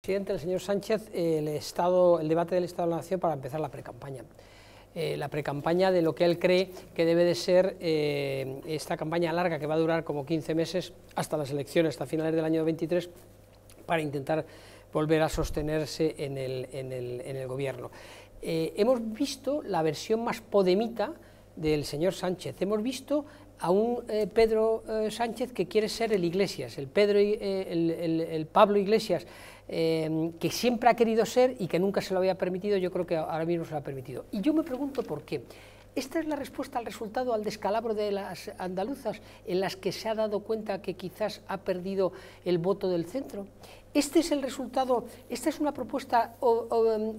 presidente, el señor Sánchez, el, estado, el debate del Estado de la Nación para empezar la precampaña. Eh, la precampaña de lo que él cree que debe de ser eh, esta campaña larga que va a durar como 15 meses hasta las elecciones, hasta finales del año 23, para intentar volver a sostenerse en el, gobierno. Eh, hemos visto la versión más podemita del señor Sánchez. Hemos visto a un eh, Pedro eh, Sánchez que quiere ser el Iglesias, el, Pedro, eh, el, Pablo Iglesias, em, que siempre ha querido ser y que nunca se lo había permitido, yo creo que ahora mismo se lo ha permitido. Y yo me pregunto por qué. Esta es la respuesta al resultado, al descalabro de las andaluzas, en las que se ha dado cuenta que quizás ha perdido el voto del centro. Este es el resultado, esta es una propuesta em,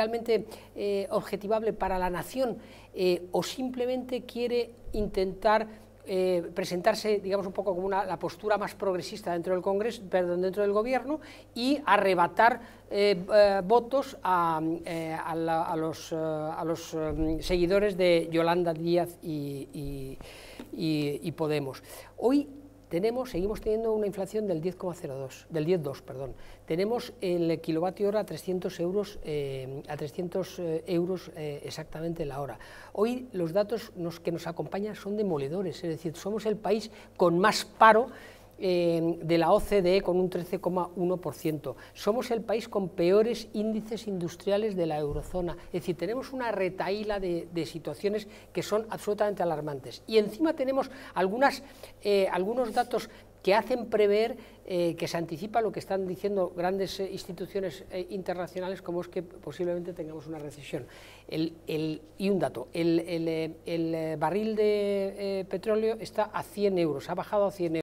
realmente eh, objetivable para la nación eh, o simplemente quiere intentar eh, presentarse, digamos, un poco como una, la postura más progresista dentro del Congreso, perdón, dentro del Gobierno y arrebatar votos a, los, seguidores de Yolanda Díaz y, y Podemos. Hoy tenemos, seguimos teniendo una inflación del 10,02, del 10,2, perdón. Tenemos el kilovatio hora a 300 euros, eh, a 300 eh, euros eh, exactamente la hora. Hoy los datos que nos acompañan son demoledores, es decir, somos el país con más paro de la OCDE con un 13,1%. Somos el país con peores índices industriales de la eurozona. Es decir, tenemos una retaíla de, situaciones que son absolutamente alarmantes. Y encima tenemos eh, algunos datos que hacen prever eh, que se anticipa lo que están diciendo grandes eh, instituciones internacionales como es que posiblemente tengamos una recesión. y un dato, el, el barril de petróleo está a 100 euros, ha bajado a 100